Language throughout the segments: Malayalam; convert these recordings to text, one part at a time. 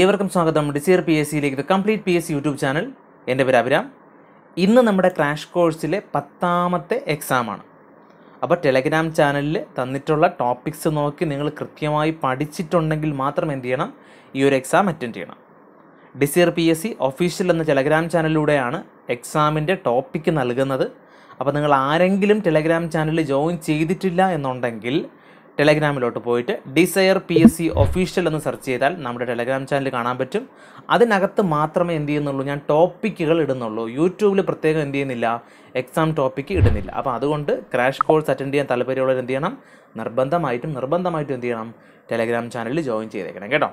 ഏവർക്കും സ്വാഗതം ഡിസിയർ പി എസ് സിയിലേക്ക് complete P S C YouTube channel എൻ്റെ പേര് അഭിരാം ഇന്ന് നമ്മുടെ ക്രാഷ് കോഴ്സിലെ പത്താമത്തെ എക്സാമാണ് അപ്പോൾ ടെലഗ്രാം ചാനലിൽ തന്നിട്ടുള്ള ടോപ്പിക്സ് നോക്കി നിങ്ങൾ കൃത്യമായി പഠിച്ചിട്ടുണ്ടെങ്കിൽ മാത്രം എന്ത് ചെയ്യണം ഈ ഒരു എക്സാം അറ്റൻഡ് ചെയ്യണം Desire P S C official എന്ന ടെലഗ്രാം ചാനലിലൂടെയാണ് എക്സാമിൻ്റെ ടോപ്പിക്ക് നൽകുന്നത് അപ്പോൾ നിങ്ങൾ ആരെങ്കിലും ടെലഗ്രാം ചാനലിൽ ജോയിൻ ചെയ്തിട്ടില്ല എന്നുണ്ടെങ്കിൽ ടെലഗ്രാമിലോട്ട് പോയിട്ട് Desire P S C official എന്ന് സെർച്ച് ചെയ്താൽ നമ്മുടെ ടെലഗ്രാം ചാനൽ കാണാൻ പറ്റും അതിനകത്ത് മാത്രമേ എന്ത് ചെയ്യുന്നുള്ളൂ ഞാൻ ടോപ്പിക്കുകൾ ഇടുന്നുള്ളൂ യൂട്യൂബിൽ പ്രത്യേകം എന്ത് ചെയ്യുന്നില്ല എക്സാം ടോപ്പിക്ക് ഇടുന്നില്ല അപ്പോൾ അതുകൊണ്ട് ക്രാഷ് കോഴ്സ് അറ്റൻഡ് ചെയ്യാൻ താല്പര്യമുള്ളവർ എന്ത് ചെയ്യണം നിർബന്ധമായിട്ടും നിർബന്ധമായിട്ടും എന്ത് ചെയ്യണം ടെലഗ്രാം ചാനലിൽ ജോയിൻ ചെയ്തേക്കണം കേട്ടോ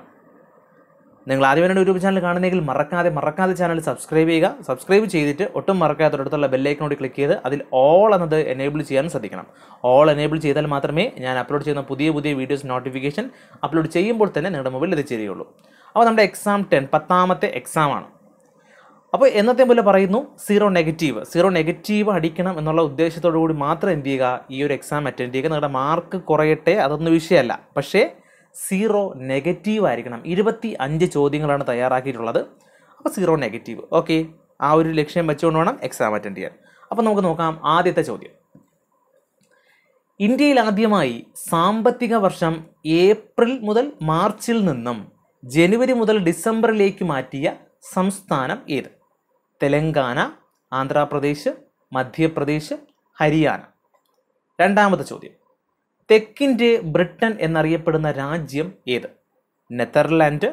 നിങ്ങൾ ആദ്യമായിട്ട് യൂട്യൂബ് ചാനൽ കാണുന്നെങ്കിൽ മറക്കാതെ മറക്കാതെ ചാനൽ സബ്സ്ക്രൈബ് ചെയ്യുക സബ്സ്ക്രൈബ് ചെയ്തിട്ട് ഒട്ടും മറക്കാതെ അടുത്തുള്ള ബെല്ലൈക്കനോട് ക്ലിക്ക് ചെയ്ത് അതിൽ ഓൾ എന്നത് എനേബിൾ ചെയ്യാൻ ശ്രദ്ധിക്കണം ഓൾ എനേബിൾ ചെയ്താൽ മാത്രമേ ഞാൻ അപ്ലോഡ് ചെയ്യുന്ന പുതിയ പുതിയ വീഡിയോസ് നോട്ടിഫിക്കേഷൻ അപ്ലോഡ് ചെയ്യുമ്പോൾ തന്നെ നിങ്ങളുടെ മൊബൈലിൽ എത്തിച്ചേരുകയുള്ളൂ അപ്പോൾ നമ്മുടെ എക്സാം ടെൻ പത്താമത്തെ എക്സാമാണ് അപ്പോൾ എന്നത്തെ പോലെ പറയുന്നു സീറോ നെഗറ്റീവ് സീറോ നെഗറ്റീവ് അടിക്കണം എന്നുള്ള ഉദ്ദേശത്തോടു കൂടി മാത്രം എന്ത് ചെയ്യുക ഈ ഒരു എക്സാം അറ്റൻഡ് ചെയ്യുക നിങ്ങളുടെ മാർക്ക് കുറയട്ടെ അതൊന്നും വിഷയമല്ല പക്ഷേ സീറോ നെഗറ്റീവ് ആയിരിക്കണം ഇരുപത്തി അഞ്ച് ചോദ്യങ്ങളാണ് തയ്യാറാക്കിയിട്ടുള്ളത് അപ്പോൾ സീറോ നെഗറ്റീവ് ഓക്കെ ആ ഒരു ലക്ഷ്യം വെച്ചുകൊണ്ട് വേണം എക്സാം അറ്റൻഡ് ചെയ്യാൻ അപ്പോൾ നമുക്ക് നോക്കാം ആദ്യത്തെ ചോദ്യം ഇന്ത്യയിൽ ആദ്യമായി സാമ്പത്തിക വർഷം ഏപ്രിൽ മുതൽ മാർച്ചിൽ നിന്നും ജനുവരി മുതൽ ഡിസംബറിലേക്ക് മാറ്റിയ സംസ്ഥാനം ഏത് തെലങ്കാന ആന്ധ്രാപ്രദേശ് മധ്യപ്രദേശ് ഹരിയാന രണ്ടാമത്തെ ചോദ്യം തെക്കിൻ്റെ ബ്രിട്ടൻ എന്നറിയപ്പെടുന്ന രാജ്യം ഏത് നെതർലാൻഡ്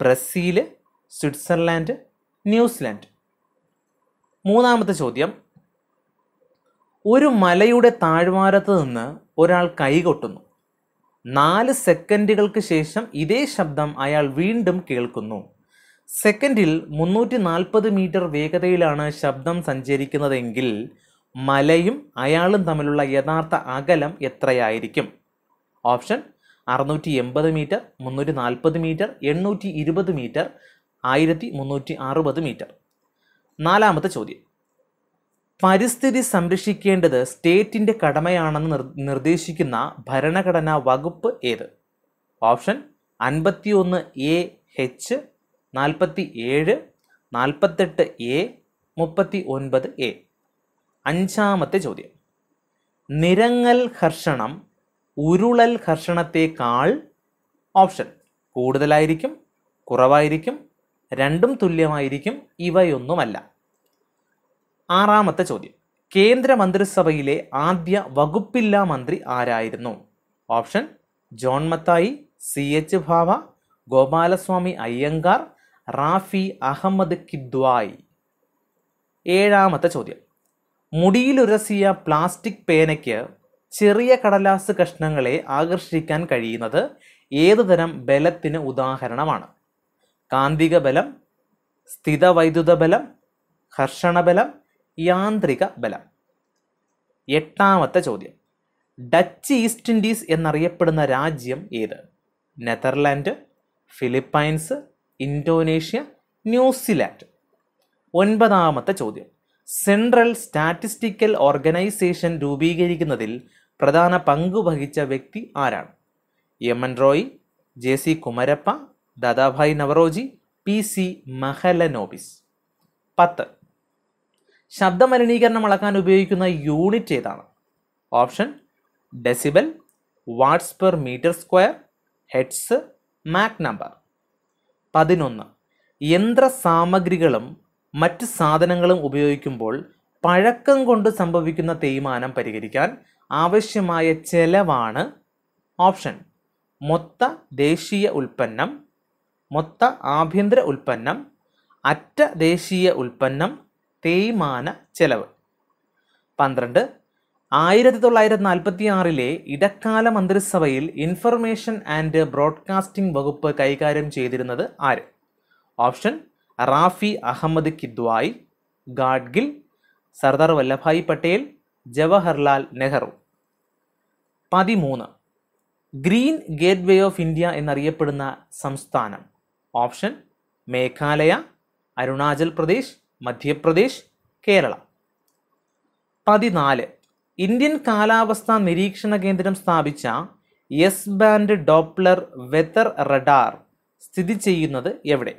ബ്രസീൽ സ്വിറ്റ്സർലാൻഡ് ന്യൂസിലാൻഡ് മൂന്നാമത്തെ ചോദ്യം ഒരു മലയുടെ താഴ്വാരത്ത് നിന്ന് ഒരാൾ കൈകൊട്ടുന്നു നാല് സെക്കൻഡുകൾക്ക് ശേഷം ഇതേ ശബ്ദം അയാൾ വീണ്ടും കേൾക്കുന്നു സെക്കൻഡിൽ മുന്നൂറ്റി നാൽപ്പത് മീറ്റർ വേഗതയിലാണ് ശബ്ദം സഞ്ചരിക്കുന്നതെങ്കിൽ മലയും അയാളും തമ്മിലുള്ള യഥാർത്ഥ അകലം എത്രയായിരിക്കും ഓപ്ഷൻ അറുന്നൂറ്റി എൺപത് മീറ്റർ മുന്നൂറ്റി നാൽപ്പത് മീറ്റർ എണ്ണൂറ്റി ഇരുപത് മീറ്റർ ആയിരത്തി മുന്നൂറ്റി അറുപത് മീറ്റർ നാലാമത്തെ ചോദ്യം പരിസ്ഥിതി സംരക്ഷിക്കേണ്ടത് സ്റ്റേറ്റിൻ്റെ കടമയാണെന്ന് നിർദ്ദേശിക്കുന്ന ഭരണഘടനാ വകുപ്പ് ഏത് ഓപ്ഷൻ അൻപത്തി ഒന്ന് എ എച്ച് നാൽപ്പത്തി ഏഴ് നാൽപ്പത്തെട്ട് എ മുപ്പത്തി ഒൻപത് എ അഞ്ചാമത്തെ ചോദ്യം നിരങ്ങൽ ഘർഷണം ഉരുളൽ ഘർഷണത്തേക്കാൾ ഓപ്ഷൻ കൂടുതലായിരിക്കും കുറവായിരിക്കും രണ്ടും തുല്യമായിരിക്കും ഇവയൊന്നുമല്ല ആറാമത്തെ ചോദ്യം കേന്ദ്ര മന്ത്രിസഭയിലെ ആദ്യ വകുപ്പില്ലാ മന്ത്രി ആരായിരുന്നു option John Mathai C H Bhabha Gopalaswami Iyengar Rafi Ahmed Kidwai ഏഴാമത്തെ ചോദ്യം മുടിയിലുരസിയ പ്ലാസ്റ്റിക് പേനയ്ക്ക് ചെറിയ കടലാസ് കഷ്ണങ്ങളെ ആകർഷിക്കാൻ കഴിയുന്നത് ഏതുതരം ബലത്തിന് ഉദാഹരണമാണ് കാന്തിക ബലം സ്ഥിതവൈദ്യുത ബലം ഹർഷണബലം യാന്ത്രിക ബലം എട്ടാമത്തെ ചോദ്യം ഡച്ച് ഈസ്റ്റ് ഇൻഡീസ് എന്നറിയപ്പെടുന്ന രാജ്യം ഏത് നെതർലാൻഡ് ഫിലിപ്പൈൻസ് ഇൻഡോനേഷ്യ ന്യൂസിലാൻഡ് ഒൻപതാമത്തെ ചോദ്യം സെൻട്രൽ സ്റ്റാറ്റിസ്റ്റിക്കൽ ഓർഗനൈസേഷൻ രൂപീകരിക്കുന്നതിൽ പ്രധാന പങ്ക് വഹിച്ച വ്യക്തി ആരാണ് M N Roy J C Kumarappa Dadabhai Naoroji P C Mahalanobis പത്ത് ശബ്ദമലിനീകരണം അളക്കാൻ ഉപയോഗിക്കുന്ന യൂണിറ്റ് ഏതാണ് option decibel watts per metre square hertz Mach number പതിനൊന്ന് സാമഗ്രികളും മറ്റ് സാധനങ്ങളും ഉപയോഗിക്കുമ്പോൾ പഴക്കം കൊണ്ട് സംഭവിക്കുന്ന തേയ്മാനം പരിഹരിക്കാൻ ആവശ്യമായ ചെലവാണ് ഓപ്ഷൻ മൊത്ത ദേശീയ ഉൽപ്പന്നം മൊത്ത ആഭ്യന്തര ഉൽപ്പന്നം അറ്റ ദേശീയ ഉൽപ്പന്നം തേയ്മാന ചെലവ് പന്ത്രണ്ട് ആയിരത്തി തൊള്ളായിരത്തി നാൽപ്പത്തി ആറിലെ ഇടക്കാല മന്ത്രിസഭയിൽ ഇൻഫർമേഷൻ ആൻഡ് ബ്രോഡ്കാസ്റ്റിംഗ് വകുപ്പ് കൈകാര്യം ചെയ്തിരുന്നത് ആര് ഓപ്ഷൻ റാഫി അഹമ്മദ് കിദ്വായ് ഗാഡ്ഗിൽ സർദാർ വല്ലഭായ് പട്ടേൽ ജവഹർലാൽ നെഹ്റു പതിമൂന്ന് ഗ്രീൻ ഗേറ്റ്വേ ഓഫ് ഇന്ത്യ എന്നറിയപ്പെടുന്ന സംസ്ഥാനം ഓപ്ഷൻ മേഘാലയ അരുണാചൽ പ്രദേശ് മധ്യപ്രദേശ് കേരള പതിനാല് ഇന്ത്യൻ കാലാവസ്ഥാ നിരീക്ഷണ കേന്ദ്രം സ്ഥാപിച്ച S band Doppler weather radar സ്ഥിതി ചെയ്യുന്നത് എവിടെ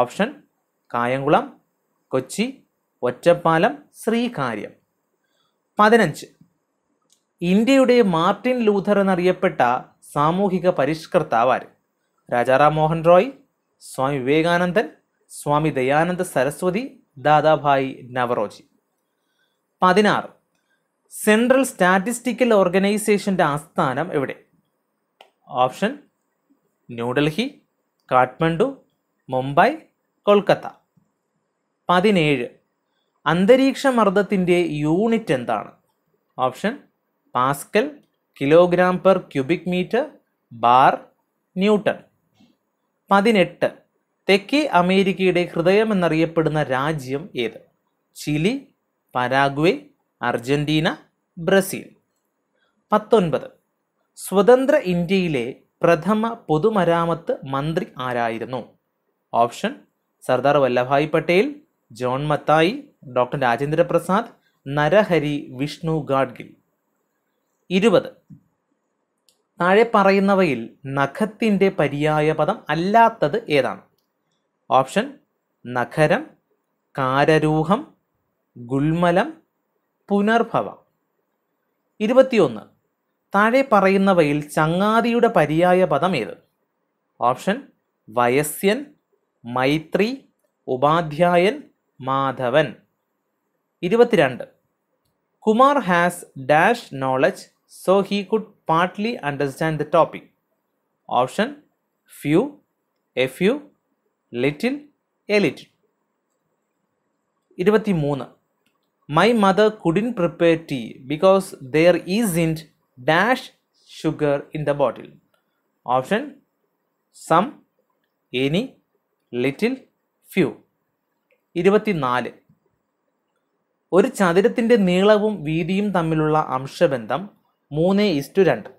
ഓപ്ഷൻ കായംകുളം കൊച്ചി ഒറ്റപ്പാലം ശ്രീകാര്യം പതിനഞ്ച് ഇന്ത്യയുടെ മാർട്ടിൻ ലൂഥർ എന്നറിയപ്പെട്ട സാമൂഹിക പരിഷ്കർത്താവ് ആര് രാജാറാം മോഹൻ റോയ് സ്വാമി വിവേകാനന്ദൻ സ്വാമി ദയാനന്ദ സരസ്വതി ദാദാഭായ് നവറോജി പതിനാറ് സെൻട്രൽ സ്റ്റാറ്റിസ്റ്റിക്കൽ ഓർഗനൈസേഷൻ്റെ ആസ്ഥാനം എവിടെ ഓപ്ഷൻ ന്യൂഡൽഹി കാഠ്മണ്ഡു മുംബൈ കൊൽക്കത്ത പതിനേഴ് അന്തരീക്ഷ മർദ്ദത്തിൻ്റെ യൂണിറ്റ് എന്താണ് option pascal kilogram per cubic metre bar newton പതിനെട്ട് തെക്കേ അമേരിക്കയുടെ ഹൃദയം എന്നറിയപ്പെടുന്ന രാജ്യം ഏത് ചിലി പരാഗ്വേ അർജന്റീന ബ്രസീൽ പത്തൊൻപത് സ്വതന്ത്ര ഇന്ത്യയിലെ പ്രഥമ പൊതുമരാമത്ത് മന്ത്രി ആരായിരുന്നു option Sardar Vallabhbhai Patel John Mathai doctor Rajendra Prasad Narahari Vishnu Gadgil ഇരുപത് താഴെ പറയുന്നവയിൽ നഖത്തിൻ്റെ പര്യായ പദം അല്ലാത്തത് ഏതാണ് ഓപ്ഷൻ നഖരം കാരരൂഹം ഗുൽമലം പുനർഭവ ഇരുപത്തിയൊന്ന് താഴെ പറയുന്നവയിൽ ചങ്ങാതിയുടെ പര്യായ പദം ഏത് ഓപ്ഷൻ വയസ്യൻ മൈത്രി ഉപാധ്യായൻ മാധവൻ ഇരുപത്തിരണ്ട് Kumar has dash knowledge so he could partly understand the topic option few a few little a little ഇരുപത്തി മൂന്ന് my mother couldn't prepare tea because there is in dash sugar in the bottle option some any little few ഇരുപത്തിനാല് ഒരു ചതുരത്തിൻ്റെ നീളവും വീതിയും തമ്മിലുള്ള അംശബന്ധം മൂന്ന് ഇസ്റ്റു രണ്ട്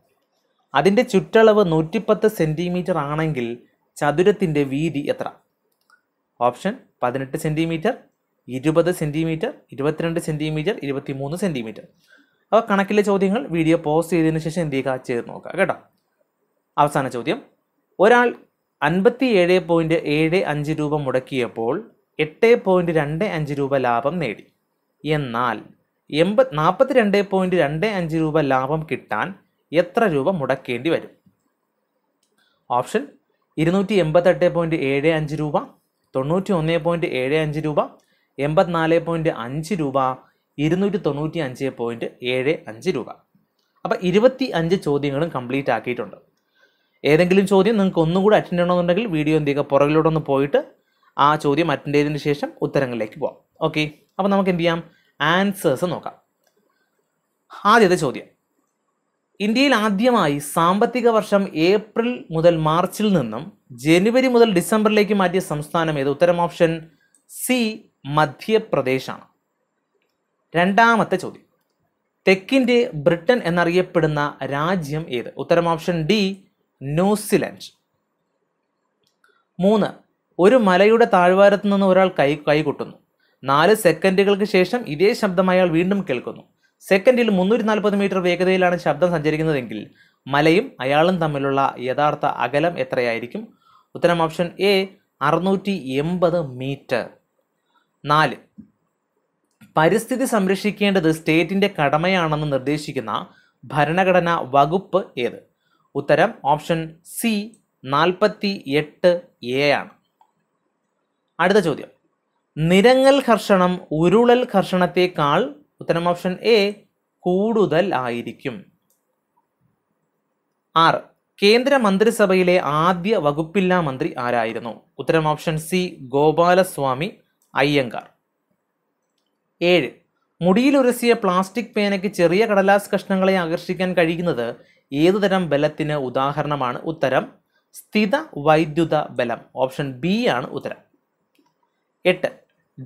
അതിൻ്റെ ചുറ്റളവ് നൂറ്റിപ്പത്ത് സെൻറ്റിമീറ്റർ ആണെങ്കിൽ ചതുരത്തിൻ്റെ വീതി എത്ര ഓപ്ഷൻ പതിനെട്ട് സെൻറ്റിമീറ്റർ ഇരുപത് സെൻറ്റിമീറ്റർ ഇരുപത്തിരണ്ട് സെൻറ്റിമീറ്റർ മൂന്ന് സെൻറ്റിമീറ്റർ അപ്പോൾ കണക്കിലെ ചോദ്യങ്ങൾ വീഡിയോ പോസ്റ്റ് ചെയ്തതിന് ശേഷം എന്ത് ചെയ്യുക ചെയ്ത് നോക്കുക കേട്ടോ അവസാന ചോദ്യം ഒരാൾ അൻപത്തി ഏഴ് പോയിൻറ്റ് ഏഴ് അഞ്ച് രൂപ മുടക്കിയപ്പോൾ എട്ട് പോയിൻറ്റ് രണ്ട് അഞ്ച് രൂപ ലാഭം നേടി എന്നാൽ എൺപ നാൽപ്പത്തി രണ്ട് പോയിൻറ്റ് രണ്ട് അഞ്ച് രൂപ ലാഭം കിട്ടാൻ എത്ര രൂപ മുടക്കേണ്ടി വരും ഓപ്ഷൻ ഇരുന്നൂറ്റി എൺപത്തെട്ട് പോയിൻറ്റ് ഏഴ് അഞ്ച് രൂപ തൊണ്ണൂറ്റി ഒന്ന് പോയിൻറ്റ് ഏഴ് അഞ്ച് രൂപ എൺപത്തിനാല് പോയിൻറ്റ് അഞ്ച് രൂപ ഇരുന്നൂറ്റി തൊണ്ണൂറ്റി അഞ്ച് പോയിൻറ്റ് ഏഴ് അഞ്ച് രൂപ അപ്പോൾ ഇരുപത്തി അഞ്ച് ചോദ്യങ്ങളും കംപ്ലീറ്റ് ആക്കിയിട്ടുണ്ട് ഏതെങ്കിലും ചോദ്യം നിങ്ങൾക്ക് ഒന്നും കൂടി അറ്റൻഡ് ചെയ്യണമെന്നുണ്ടെങ്കിൽ വീഡിയോ എന്ത് ചെയ്യുക പുറകിലൂടെ ഒന്ന് പോയിട്ട് ആ ചോദ്യം അറ്റൻഡ് ചെയ്തതിന് ശേഷം ഉത്തരങ്ങളിലേക്ക് പോകാം ഓക്കെ അപ്പോൾ നമുക്ക് എന്ത് ചെയ്യാം ആൻസേഴ്സ് നോക്കാം ആദ്യത്തെ ചോദ്യം ഇന്ത്യയിൽ ആദ്യമായി സാമ്പത്തിക വർഷം ഏപ്രിൽ മുതൽ മാർച്ചിൽ നിന്നും ജനുവരി മുതൽ ഡിസംബറിലേക്ക് മാറ്റിയ സംസ്ഥാനം ഏത് ഉത്തരം ഓപ്ഷൻ സി മധ്യപ്രദേശാണ് രണ്ടാമത്തെ ചോദ്യം തെക്കിൻ്റെ ബ്രിട്ടൻ എന്നറിയപ്പെടുന്ന രാജ്യം ഏത് ഉത്തരം ഓപ്ഷൻ ഡി ന്യൂസിലൻഡ് മൂന്ന് ഒരു മലയുടെ താഴ്വാരത്തു നിന്ന് ഒരാൾ കൈ കൈകൊട്ടുന്നു നാല് സെക്കൻഡുകൾക്ക് ശേഷം ഇതേ ശബ്ദം അയാൾ വീണ്ടും കേൾക്കുന്നു സെക്കൻഡിൽ മുന്നൂറ്റി നാൽപ്പത് മീറ്റർ വേഗതയിലാണ് ശബ്ദം സഞ്ചരിക്കുന്നതെങ്കിൽ മലയും അയാളും തമ്മിലുള്ള യഥാർത്ഥ അകലം എത്രയായിരിക്കും ഉത്തരം ഓപ്ഷൻ എ അറുന്നൂറ്റി എൺപത് മീറ്റർ നാല് പരിസ്ഥിതി സംരക്ഷിക്കേണ്ടത് സ്റ്റേറ്റിൻ്റെ കടമയാണെന്ന് നിർദ്ദേശിക്കുന്ന ഭരണഘടനാ വകുപ്പ് ഏത് ഉത്തരം ഓപ്ഷൻ സി നാൽപ്പത്തി എട്ട് എ ആണ് അടുത്ത ചോദ്യം നിരങ്ങൽ ഘർഷണം ഉരുളൽ ഘർഷണത്തേക്കാൾ ഉത്തരം ഓപ്ഷൻ എ കൂടുതൽ ആയിരിക്കും ആറ് കേന്ദ്ര മന്ത്രിസഭയിലെ ആദ്യ വകുപ്പില്ലാ മന്ത്രി ആരായിരുന്നു ഉത്തരം ഓപ്ഷൻ സി ഗോപാലസ്വാമി അയ്യങ്കാർ ഏഴ് മുടിയിലുരസിയ പ്ലാസ്റ്റിക് പേനയ്ക്ക് ചെറിയ കടലാസ് കഷ്ണങ്ങളെ ആകർഷിക്കാൻ കഴിയുന്നത് ഏതുതരം ബലത്തിന് ഉദാഹരണമാണ് ഉത്തരം സ്ഥിത വൈദ്യുത ബലം ഓപ്ഷൻ ബി ആണ് ഉത്തരം എട്ട്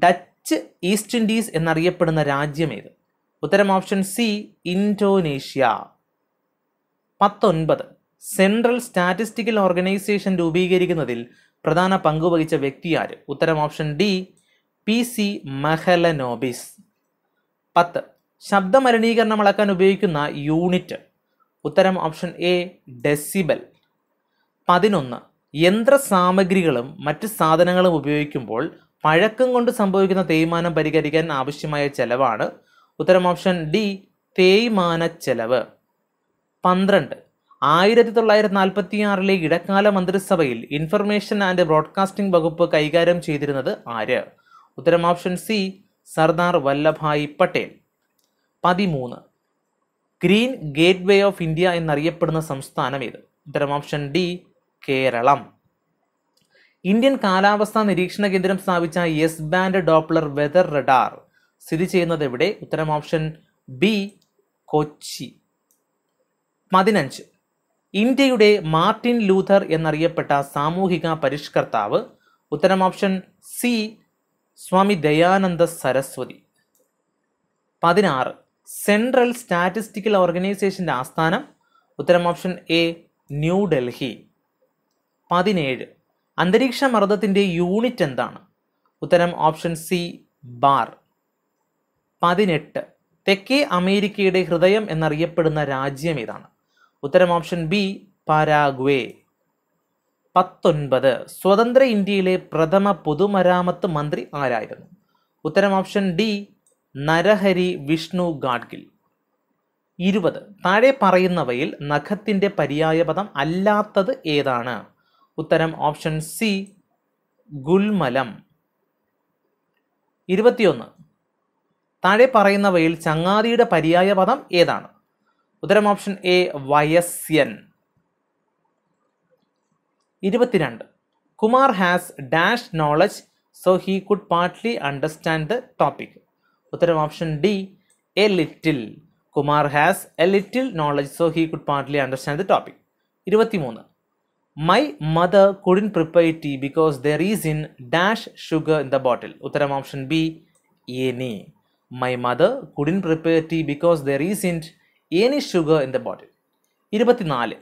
ഡച്ച് ഈസ്റ്റ് ഇൻഡീസ് എന്നറിയപ്പെടുന്ന രാജ്യം ഏത് ഉത്തരം ഓപ്ഷൻ സി ഇൻഡോനേഷ്യ പത്തൊൻപത് സെൻട്രൽ സ്റ്റാറ്റിസ്റ്റിക്കൽ ഓർഗനൈസേഷൻ രൂപീകരിക്കുന്നതിൽ പ്രധാന പങ്ക് വഹിച്ച വ്യക്തി ആര് ഉത്തരം option D P C Mahalanobis പത്ത് ശബ്ദമലിനീകരണം അളക്കാൻ ഉപയോഗിക്കുന്ന യൂണിറ്റ് ഉത്തരം ഓപ്ഷൻ എ ഡെസിബൽ പതിനൊന്ന് യന്ത്രസാമഗ്രികളും മറ്റ് സാധനങ്ങളും ഉപയോഗിക്കുമ്പോൾ പഴക്കം കൊണ്ട് സംഭവിക്കുന്ന തേയ്മാനം പരിഹരിക്കാൻ ആവശ്യമായ ചെലവാണ് ഉത്തരം ഓപ്ഷൻ ഡി തേയ്മാന ചെലവ് പന്ത്രണ്ട് ആയിരത്തി തൊള്ളായിരത്തി നാൽപ്പത്തി ആറിലെ ഇടക്കാല മന്ത്രിസഭയിൽ ഇൻഫർമേഷൻ ആൻഡ് ബ്രോഡ്കാസ്റ്റിംഗ് വകുപ്പ് കൈകാര്യം ചെയ്തിരുന്നത് ആര് ഉത്തരം ഓപ്ഷൻ സി സർദാർ വല്ലഭായ് പട്ടേൽ പതിമൂന്ന് green gateway of India എന്നറിയപ്പെടുന്ന സംസ്ഥാനം ഏത് ഉത്തരം ഓപ്ഷൻ ഡി കേരളം ഇന്ത്യൻ കാലാവസ്ഥാ നിരീക്ഷണ കേന്ദ്രം സ്ഥാപിച്ച S band Doppler weather radar സ്ഥിതി ചെയ്യുന്നത് എവിടെ ഉത്തരം ഓപ്ഷൻ ബി കൊച്ചി പതിനഞ്ച് ഇന്ത്യയുടെ മാർട്ടിൻ ലൂഥർ എന്നറിയപ്പെട്ട സാമൂഹിക പരിഷ്കർത്താവ് ഉത്തരം ഓപ്ഷൻ സി സ്വാമി ദയാനന്ദ സരസ്വതി പതിനാറ് സെൻട്രൽ സ്റ്റാറ്റിസ്റ്റിക്കൽ ഓർഗനൈസേഷൻ്റെ ആസ്ഥാനം ഉത്തരം ഓപ്ഷൻ എ ന്യൂഡൽഹി പതിനേഴ് അന്തരീക്ഷ മർദ്ദത്തിൻ്റെ യൂണിറ്റ് എന്താണ് ഉത്തരം ഓപ്ഷൻ സി ബാർ പതിനെട്ട് തെക്കേ അമേരിക്കയുടെ ഹൃദയം എന്നറിയപ്പെടുന്ന രാജ്യം ഏതാണ് ഉത്തരം ഓപ്ഷൻ ബി പരാഗ്വേ പത്തൊൻപത് സ്വതന്ത്ര ഇന്ത്യയിലെ പ്രഥമ പൊതുമരാമത്ത് മന്ത്രി ആരായിരുന്നു ഉത്തരം ഓപ്ഷൻ ഡി നരഹരി വിഷ്ണു ഗാഡ്ഗിൽ ഇരുപത് താഴെ പറയുന്നവയിൽ നഖത്തിൻ്റെ പര്യായപദം അല്ലാത്തത് ഏതാണ് ഉത്തരം ഓപ്ഷൻ സി ഗുൽമലം ഇരുപത്തിയൊന്ന് താഴെ പറയുന്നവയിൽ ചങ്ങാതിയുടെ പര്യായ പദം ഏതാണ് ഉത്തരം ഓപ്ഷൻ എ വയസ്യൻ ഇരുപത്തിരണ്ട് Kumar has dash knowledge so he could partly understand the topic ഉത്തരം option D a little Kumar has a little knowledge so he could partly understand the topic ഇരുപത്തിമൂന്ന് my mother couldn't prepare tea because there is in dash sugar in the bottle ഉത്തരം option B any my mother couldn't prepare tea because there is in any sugar in the bottle ഇരുപത്തിനാല്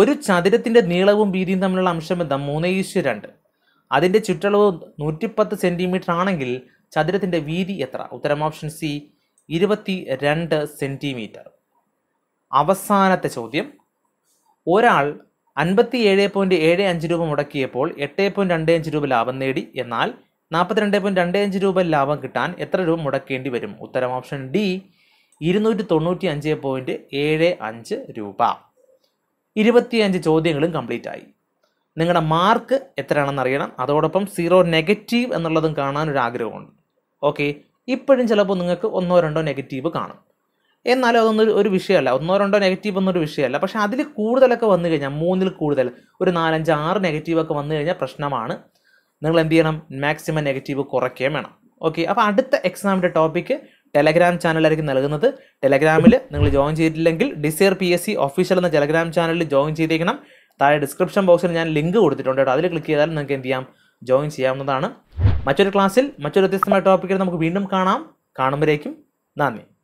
ഒരു ചതുരത്തിൻ്റെ നീളവും വീതിയും തമ്മിലുള്ള അംശബന്ധം മൂന്ന് ഈശ്വ രണ്ട് അതിൻ്റെ ചുറ്റളവ് നൂറ്റിപ്പത്ത് സെൻറ്റിമീറ്റർ ആണെങ്കിൽ ചതുരത്തിൻ്റെ വീതി എത്ര ഉത്തരം ഓപ്ഷൻ സി ഇരുപത്തി രണ്ട് സെൻറ്റിമീറ്റർ അവസാനത്തെ ചോദ്യം ഒരാൾ അൻപത്തി ഏഴ് പോയിൻറ്റ് ഏഴ് അഞ്ച് രൂപ മുടക്കിയപ്പോൾ എട്ട് പോയിൻറ്റ് രണ്ട് അഞ്ച് രൂപ ലാഭം നേടി എന്നാൽ നാൽപ്പത്തിരണ്ട് പോയിൻറ്റ് രണ്ട് അഞ്ച് രൂപ ലാഭം കിട്ടാൻ എത്ര രൂപ മുടക്കേണ്ടി വരും ഉത്തരം ഓപ്ഷൻ ഡി ഇരുന്നൂറ്റി തൊണ്ണൂറ്റി അഞ്ച് പോയിൻറ്റ് ഏഴ് അഞ്ച് രൂപ ഇരുപത്തിയഞ്ച് ചോദ്യങ്ങളും കംപ്ലീറ്റ് ആയി നിങ്ങളുടെ മാർക്ക് എത്രയാണെന്ന് അറിയണം അതോടൊപ്പം സീറോ നെഗറ്റീവ് എന്നുള്ളതും കാണാൻ ഒരു ആഗ്രഹമുണ്ട് ഓക്കെ ഇപ്പോഴും ചിലപ്പോൾ നിങ്ങൾക്ക് ഒന്നോ രണ്ടോ നെഗറ്റീവ് കാണും എന്നാലും അതൊന്നും ഒരു വിഷയമല്ല ഒന്നോ രണ്ടോ നെഗറ്റീവ് ഒന്നും ഒരു വിഷയമല്ല പക്ഷേ അതിൽ കൂടുതലൊക്കെ വന്നു കഴിഞ്ഞാൽ മൂന്നിൽ കൂടുതൽ ഒരു നാലഞ്ച് ആറ് നെഗറ്റീവൊക്കെ വന്നു കഴിഞ്ഞാൽ പ്രശ്നമാണ് നിങ്ങൾ എന്ത് ചെയ്യണം മാക്സിമം നെഗറ്റീവ് കുറയ്ക്കുകയും വേണം ഓക്കെ അപ്പോൾ അടുത്ത എക്സാമിൻ്റെ ടോപ്പിക്ക് ടെലഗ്രാം ചാനലായിരിക്കും നൽകുന്നത് ടെലഗ്രാമിൽ നിങ്ങൾ ജോയിൻ ചെയ്തിട്ടില്ലെങ്കിൽ Desire P S C official എന്ന ടെലഗ്രാം ചാനലിൽ ജോയിൻ ചെയ്തേക്കണം താഴെ ഡിസ്ക്രിപ്ഷൻ ബോക്സിൽ ഞാൻ ലിങ്ക് കൊടുത്തിട്ടുണ്ട് കേട്ടോ അതിൽ ക്ലിക്ക് ചെയ്താൽ നിങ്ങൾക്ക് എന്ത് ചെയ്യാം ജോയിൻ ചെയ്യാവുന്നതാണ് മറ്റൊരു ക്ലാസ്സിൽ മറ്റൊരു വ്യത്യസ്തമായ ടോപ്പിക്കിൽ നമുക്ക് വീണ്ടും കാണാം കാണുമ്പോഴേക്കും നന്ദി